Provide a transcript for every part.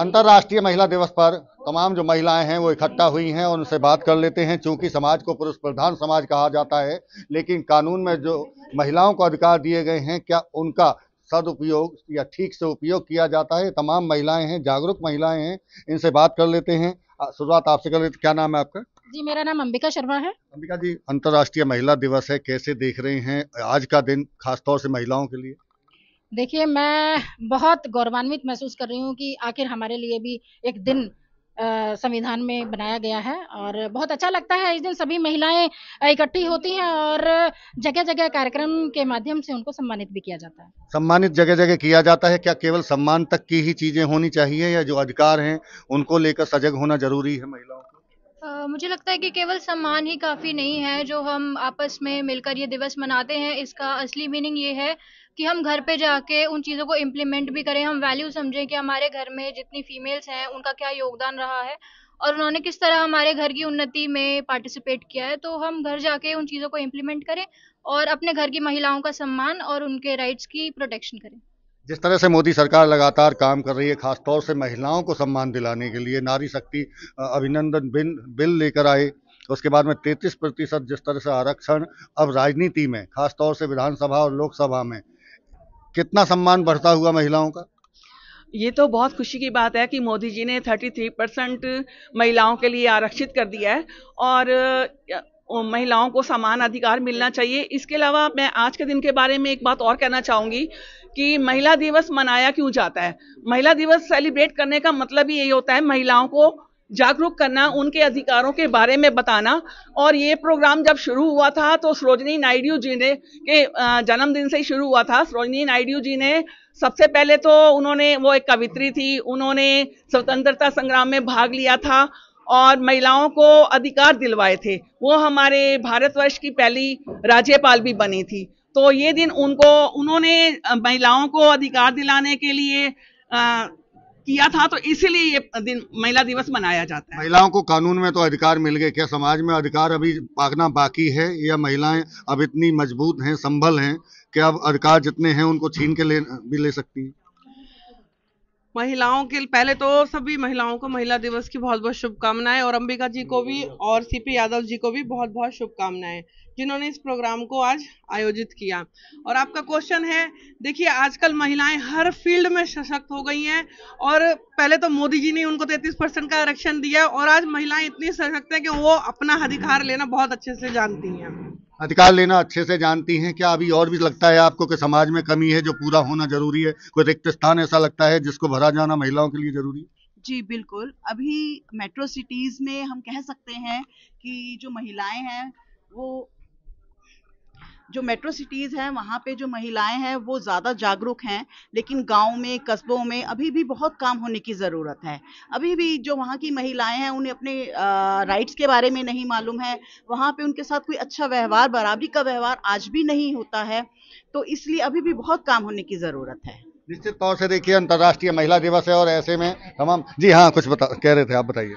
अंतर्राष्ट्रीय महिला दिवस पर तमाम जो महिलाएं हैं वो इकट्ठा हुई हैं और उनसे बात कर लेते हैं चूंकि समाज को पुरुष प्रधान समाज कहा जाता है लेकिन कानून में जो महिलाओं को अधिकार दिए गए हैं क्या उनका सदुपयोग या ठीक से उपयोग किया जाता है तमाम महिलाएं हैं जागरूक महिलाएं हैं इनसे बात कर लेते हैं शुरुआत आपसे कर लेते क्या नाम है आपका जी मेरा नाम अंबिका शर्मा है अंबिका जी अंतर्राष्ट्रीय महिला दिवस है कैसे देख रहे हैं आज का दिन खासतौर से महिलाओं के लिए देखिए मैं बहुत गौरवान्वित महसूस कर रही हूँ कि आखिर हमारे लिए भी एक दिन संविधान में बनाया गया है और बहुत अच्छा लगता है इस दिन सभी महिलाएं इकट्ठी होती हैं और जगह जगह कार्यक्रम के माध्यम से उनको सम्मानित भी किया जाता है सम्मानित जगह जगह किया जाता है क्या केवल सम्मान तक की ही चीजें होनी चाहिए या जो अधिकार हैं उनको लेकर सजग होना जरूरी है महिलाओं मुझे लगता है कि केवल सम्मान ही काफ़ी नहीं है जो हम आपस में मिलकर ये दिवस मनाते हैं इसका असली मीनिंग ये है कि हम घर पे जाके उन चीज़ों को इम्प्लीमेंट भी करें हम वैल्यू समझें कि हमारे घर में जितनी फीमेल्स हैं उनका क्या योगदान रहा है और उन्होंने किस तरह हमारे घर की उन्नति में पार्टिसिपेट किया है तो हम घर जाके उन चीज़ों को इम्प्लीमेंट करें और अपने घर की महिलाओं का सम्मान और उनके राइट्स की प्रोटेक्शन करें जिस तरह से मोदी सरकार लगातार काम कर रही है खासतौर से महिलाओं को सम्मान दिलाने के लिए नारी शक्ति अभिनंदन बिन बिल लेकर आए उसके बाद में 33 प्रतिशत जिस तरह से आरक्षण अब राजनीति में खासतौर से विधानसभा और लोकसभा में कितना सम्मान बढ़ता हुआ महिलाओं का ये तो बहुत खुशी की बात है कि मोदी जी ने 33 परसेंट महिलाओं के लिए आरक्षित कर दिया है और महिलाओं को समान अधिकार मिलना चाहिए इसके अलावा मैं आज के दिन के बारे में एक बात और कहना चाहूँगी कि महिला दिवस मनाया क्यों जाता है महिला दिवस सेलिब्रेट करने का मतलब ही यही होता है महिलाओं को जागरूक करना उनके अधिकारों के बारे में बताना और ये प्रोग्राम जब शुरू हुआ था तो सरोजनी नायडू जी ने के जन्मदिन से ही शुरू हुआ था सरोजनी नायडू जी ने सबसे पहले तो उन्होंने वो एक कवित्री थी उन्होंने स्वतंत्रता संग्राम में भाग लिया था और महिलाओं को अधिकार दिलवाए थे वो हमारे भारतवर्ष की पहली राज्यपाल भी बनी थी तो ये दिन उनको उन्होंने महिलाओं को अधिकार दिलाने के लिए आ, किया था तो इसीलिए ये दिन महिला दिवस मनाया जाता है महिलाओं को कानून में तो अधिकार मिल गए क्या समाज में अधिकार अभी पाकना बाकी है या महिलाएं अब इतनी मजबूत हैं संभल हैं कि अब अधिकार जितने हैं उनको छीन के ले भी ले सकती हैं महिलाओं के पहले तो सभी महिलाओं को महिला दिवस की बहुत बहुत शुभकामनाएं और अंबिका जी को भी और सीपी यादव जी को भी बहुत बहुत शुभकामनाएं जिन्होंने इस प्रोग्राम को आज आयोजित किया और आपका क्वेश्चन है देखिए आजकल महिलाएं हर फील्ड में सशक्त हो गई हैं और पहले तो मोदी जी ने उनको 33 परसेंट का आरक्षण दिया और आज महिलाएं इतनी सशक्त हैं कि वो अपना अधिकार लेना बहुत अच्छे से जानती हैं अधिकार लेना अच्छे से जानती हैं क्या अभी और भी लगता है आपको कि समाज में कमी है जो पूरा होना जरूरी है कोई रिक्त स्थान ऐसा लगता है जिसको भरा जाना महिलाओं के लिए जरूरी है जी बिल्कुल अभी मेट्रो सिटीज़ में हम कह सकते हैं कि जो महिलाएं हैं वो जो मेट्रो सिटीज़ हैं वहाँ पे जो महिलाएं हैं वो ज़्यादा जागरूक हैं लेकिन गाँव में कस्बों में अभी भी बहुत काम होने की ज़रूरत है अभी भी जो वहाँ की महिलाएं हैं उन्हें अपने राइट्स के बारे में नहीं मालूम है वहाँ पे उनके साथ कोई अच्छा व्यवहार बराबरी का व्यवहार आज भी नहीं होता है तो इसलिए अभी भी बहुत काम होने की ज़रूरत है निश्चित तौर से देखिए अंतर्राष्ट्रीय महिला दिवस है और ऐसे में तमाम जी हाँ कुछ बता कह रहे थे आप बताइए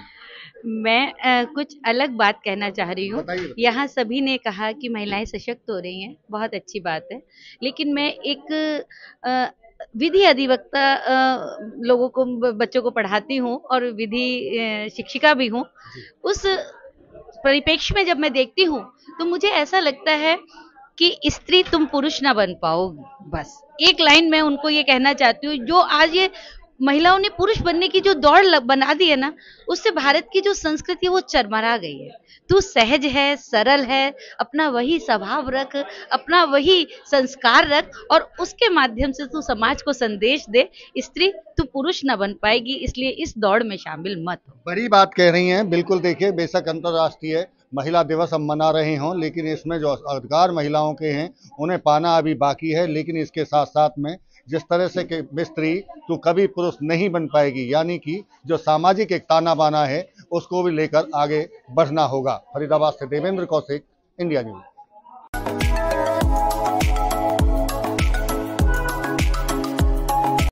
मैं आ, कुछ अलग बात कहना चाह रही हूँ यहाँ सभी ने कहा कि महिलाएं सशक्त हो रही हैं बहुत अच्छी बात है लेकिन मैं एक विधि अधिवक्ता लोगों को बच्चों को पढ़ाती हूँ और विधि शिक्षिका भी हूँ उस परिपेक्ष में जब मैं देखती हूँ तो मुझे ऐसा लगता है कि स्त्री तुम पुरुष ना बन पाओ बस एक लाइन में उनको ये कहना चाहती हूँ जो आज ये महिलाओं ने पुरुष बनने की जो दौड़ बना दी है ना उससे भारत की जो संस्कृति है वो चरमरा गई है तू सहज है सरल है अपना वही स्वभाव रख अपना वही संस्कार रख और उसके माध्यम से तू समाज को संदेश दे स्त्री तू पुरुष ना बन पाएगी इसलिए इस दौड़ में शामिल मत बड़ी बात कह रही है बिल्कुल देखिए बेशक अंतर्राष्ट्रीय महिला दिवस हम मना रहे हों लेकिन इसमें जो अधिकार महिलाओं के हैं उन्हें पाना अभी बाकी है लेकिन इसके साथ साथ में जिस तरह से कि मिस्त्री तो कभी पुरुष नहीं बन पाएगी यानी कि जो सामाजिक एक ताना बाना है उसको भी लेकर आगे बढ़ना होगा फरीदाबाद से देवेंद्र कौशिक इंडिया न्यूज़